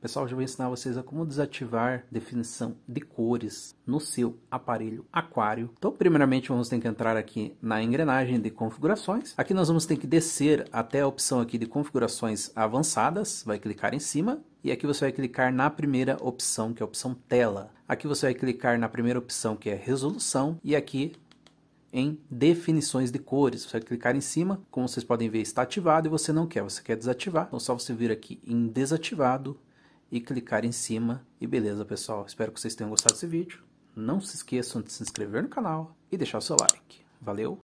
Pessoal, já vou ensinar vocês a como desativar definição de cores no seu aparelho aquário. Então, primeiramente, vamos ter que entrar aqui na engrenagem de configurações. Aqui nós vamos ter que descer até a opção aqui de configurações avançadas. Vai clicar em cima e aqui você vai clicar na primeira opção, que é a opção tela. Aqui você vai clicar na primeira opção, que é resolução, e aqui em definições de cores. Você vai clicar em cima, como vocês podem ver, está ativado e você não quer, você quer desativar. Então, só você vir aqui em desativado e clicar em cima. E beleza, pessoal. Espero que vocês tenham gostado desse vídeo. Não se esqueçam de se inscrever no canal e deixar o seu like. Valeu!